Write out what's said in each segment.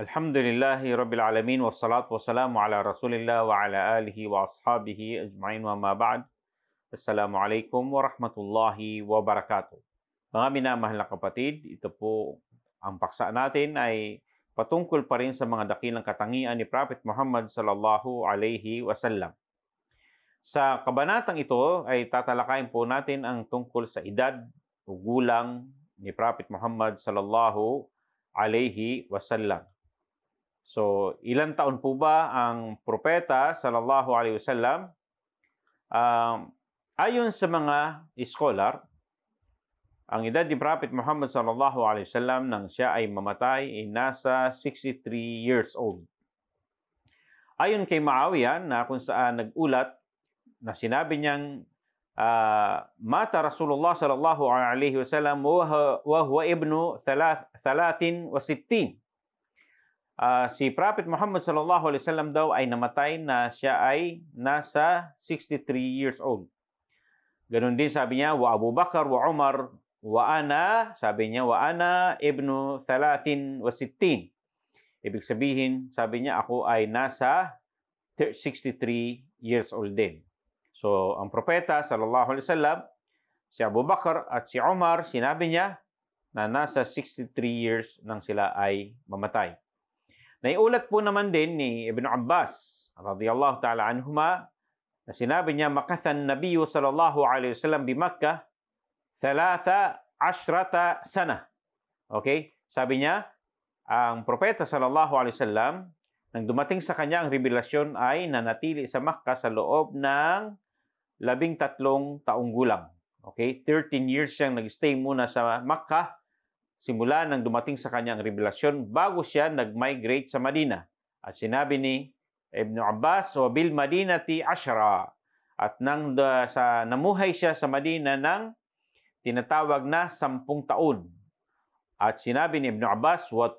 Alhamdulillahi Rabbil Alamin wa salatu wassalamu ala Rasulillah wa ala alihi wa ashabihi ajma'in wa ma ba'd. Assalamu alaikum wa rahmatullahi wa barakatuh. Mga minamahal na kapatid, ito po ang paksa natin ay patungkol pa rin sa mga dakilang katangian ni Prophet Muhammad sallallahu alaihi wasallam. Sa kabanatang ito ay tatalakayin po natin ang tungkol sa edad o gulang ni Prophet Muhammad sallallahu alaihi wasallam. So, ilang taon po ba ang propeta sallallahu alaihi wasallam? Um, ayon sa mga scholar, ang edad ni Prophet Muhammad sallallahu alaihi wasallam nang siya ay mamatay ay nasa 63 years old. Ayon kay Muawiyah na kung saan nagulat na sinabi niyang uh, mata Rasulullah sallallahu alaihi wasallam wa huwa ibnu 63 Ah, si Prophet Muhammad sallallahu alaihi wasallam daw ay namatay na siya ay nasa 63 years old. Ganun din sabi niya, wa Abu Bakar, wa Umar, wa ana, sabi niya, wa ana ibnu 30 Ibig sabihin, sabi niya, ako ay nasa 63 years old din. So, ang propeta, sallallahu alaihi wasallam, si Abu Bakar at si Umar, sinabi niya na nasa 63 years nang sila ay mamatay. Naiulat po naman din ni Ibn Abbas radiyallahu ta'ala anhuma na sinabi niya makathan nabiyo sallallahu alayhi wasallam bi Makkah thalatha ashrata sana. Okay? Sabi niya, ang propeta sallallahu alayhi wasallam nang dumating sa kanya ang revelasyon ay nanatili sa Makkah sa loob ng labing tatlong taong gulang. Okay? 13 years siyang nagstay muna sa Makkah simula nang dumating sa kanya ang revelasyon bago siya nag-migrate sa Madina. At sinabi ni Ibn Abbas, wa bil Madinati Ashra. At nang da, sa namuhay siya sa Madina ng tinatawag na sampung taon. At sinabi ni Ibn Abbas, wa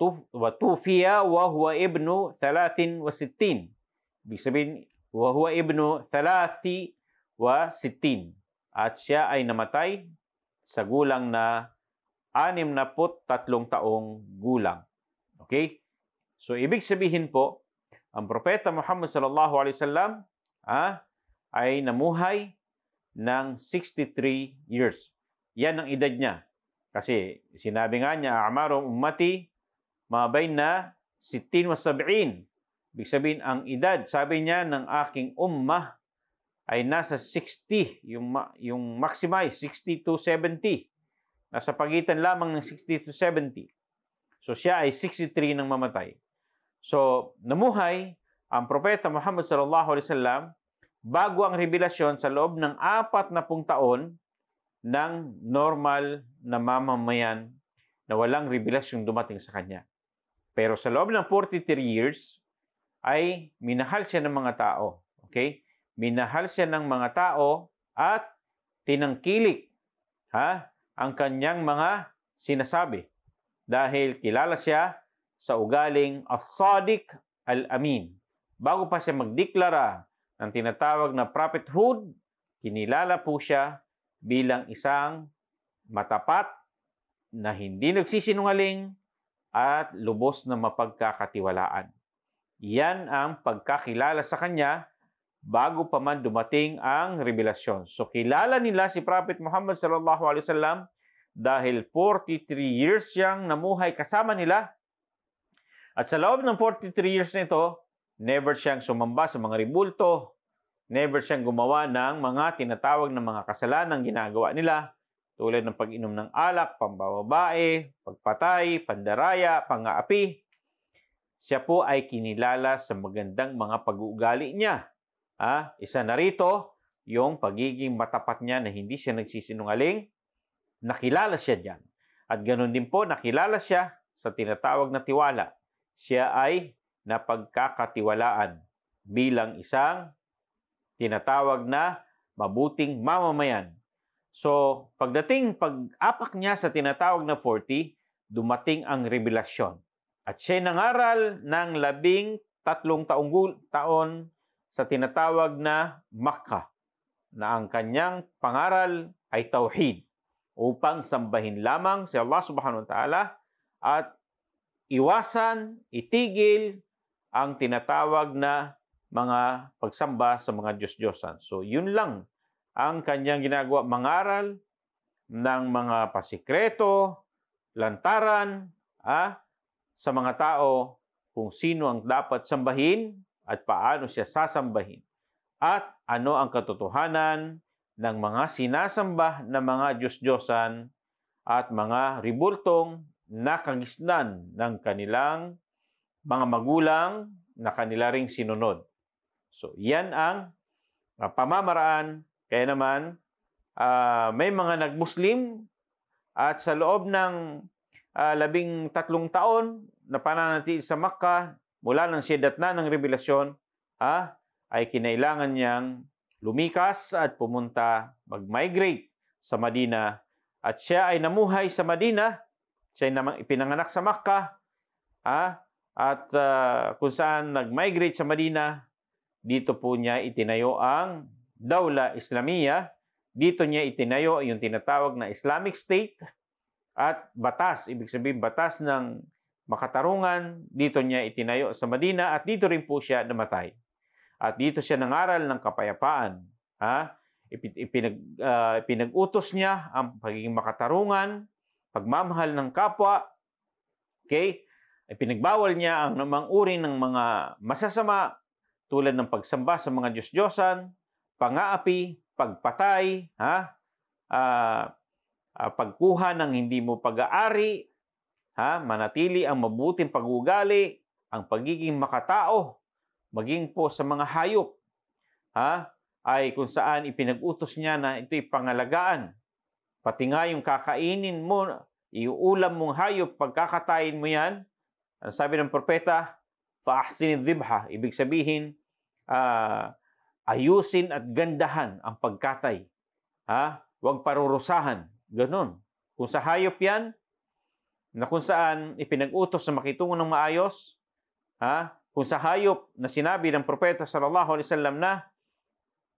tufiya wa huwa ibnu thalathin wa sittin. Ibig sabihin, wa huwa ibnu thalathi wa sittin. At siya ay namatay sa gulang na 63 taong gulang. Okay? So ibig sabihin po, ang propeta Muhammad sallallahu alaihi wasallam ah, ay namuhay ng 63 years. Yan ang edad niya. Kasi sinabi nga niya, Amarong ummati, mabay na 60 wa 70. Ibig sabihin, ang edad, sabi niya, ng aking ummah ay nasa 60, yung, yung maximize, 60 to 70. Nasa pagitan lamang ng 60 to 70. So siya ay 63 nang mamatay. So namuhay ang propeta Muhammad sallallahu alaihi wasallam bago ang revelasyon sa loob ng apat na pung taon ng normal na mamamayan na walang revelasyong dumating sa kanya. Pero sa loob ng 43 years ay minahal siya ng mga tao. Okay? Minahal siya ng mga tao at tinangkilik. Ha? ang kanyang mga sinasabi dahil kilala siya sa ugaling of Sadiq al-Amin. Bago pa siya magdeklara ng tinatawag na prophethood, kinilala po siya bilang isang matapat na hindi nagsisinungaling at lubos na mapagkakatiwalaan. Yan ang pagkakilala sa kanya bago pa man dumating ang revelasyon. So kilala nila si Prophet Muhammad sallallahu alaihi wasallam dahil 43 years siyang namuhay kasama nila. At sa loob ng 43 years nito, never siyang sumamba sa mga ribulto, never siyang gumawa ng mga tinatawag na mga kasalanang ginagawa nila tulad ng pag-inom ng alak, pambababae, pagpatay, pandaraya, pangaapi. Siya po ay kinilala sa magandang mga pag-uugali niya Ah, isa na rito, yung pagiging matapat niya na hindi siya nagsisinungaling, nakilala siya diyan. At ganoon din po, nakilala siya sa tinatawag na tiwala. Siya ay napagkakatiwalaan bilang isang tinatawag na mabuting mamamayan. So, pagdating pag-apak niya sa tinatawag na 40, dumating ang revelasyon. At siya nangaral ng labing tatlong taong, taon sa tinatawag na Makkah na ang kanyang pangaral ay tauhid upang sambahin lamang si Allah Subhanahu wa Ta'ala at iwasan, itigil ang tinatawag na mga pagsamba sa mga Diyos-Diyosan. So, yun lang ang kanyang ginagawa. Mangaral ng mga pasikreto, lantaran ah, sa mga tao kung sino ang dapat sambahin at paano siya sasambahin at ano ang katotohanan ng mga sinasamba na mga Diyos-Diyosan at mga ribultong nakagisnan ng kanilang mga magulang na kanila ring sinunod. So, yan ang uh, pamamaraan. Kaya naman, uh, may mga nagmuslim at sa loob ng uh, labing tatlong taon na pananatili sa Makkah, mula ng sidat na ng revelasyon ha, ay kinailangan niyang lumikas at pumunta mag-migrate sa Madina at siya ay namuhay sa Madina siya ay namang ipinanganak sa Makkah ha, at uh, kung saan nag-migrate sa Madina dito po niya itinayo ang Dawla Islamiyah dito niya itinayo yung tinatawag na Islamic State at batas ibig sabihin batas ng makatarungan, dito niya itinayo sa Madina at dito rin po siya namatay. At dito siya nangaral ng kapayapaan. Ha? Ipinag, uh, ipinag-utos niya ang pagiging makatarungan, pagmamahal ng kapwa. Okay? Ipinagbawal niya ang namang uri ng mga masasama tulad ng pagsamba sa mga Diyos-Diyosan, pangaapi, pagpatay, ha? Uh, uh, pagkuha ng hindi mo pag-aari Ha? Manatili ang mabuting pag-ugali, ang pagiging makatao, maging po sa mga hayop. Ha? Ay kung saan ipinag-utos niya na ito'y pangalagaan. Pati nga yung kakainin mo, iuulam mong hayop, pagkakatayin mo yan, ang sabi ng propeta, fa'ahsin dhibha, ibig sabihin, uh, ayusin at gandahan ang pagkatay. Ha? Huwag parurusahan. Ganon. Kung sa hayop yan, na kung saan ipinag-utos na makitungo ng maayos, ha? kung sa hayop na sinabi ng propeta sallallahu alaihi wasallam na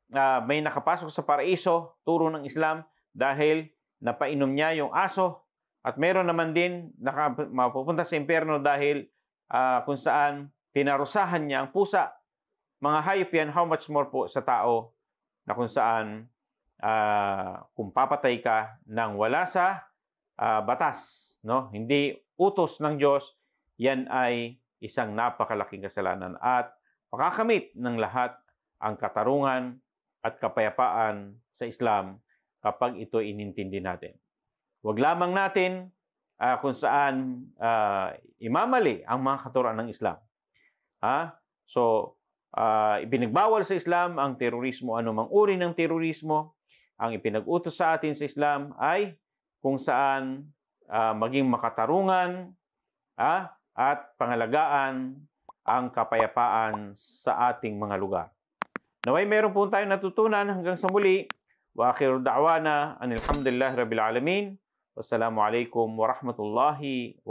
uh, may nakapasok sa paraiso, turo ng Islam dahil napainom niya yung aso at meron naman din naka, mapupunta sa impyerno dahil uh, kung saan pinarusahan niya ang pusa. Mga hayop yan, how much more po sa tao na kung saan uh, kung papatay ka nang wala sa uh, batas, no? Hindi utos ng Diyos, yan ay isang napakalaking kasalanan at makakamit ng lahat ang katarungan at kapayapaan sa Islam kapag ito inintindi natin. Huwag lamang natin uh, kung saan uh, imamali ang mga katuruan ng Islam. Ha? So, uh, ibinagbawal sa Islam ang terorismo, anumang uri ng terorismo. Ang ipinag-utos sa atin sa Islam ay kung saan uh, maging makatarungan uh, at pangalagaan ang kapayapaan sa ating mga lugar. Naway meron po tayong natutunan hanggang sa muli. Wa akhiru da'wana anilhamdulillah rabbil alamin. Wassalamu alaikum wa rahmatullahi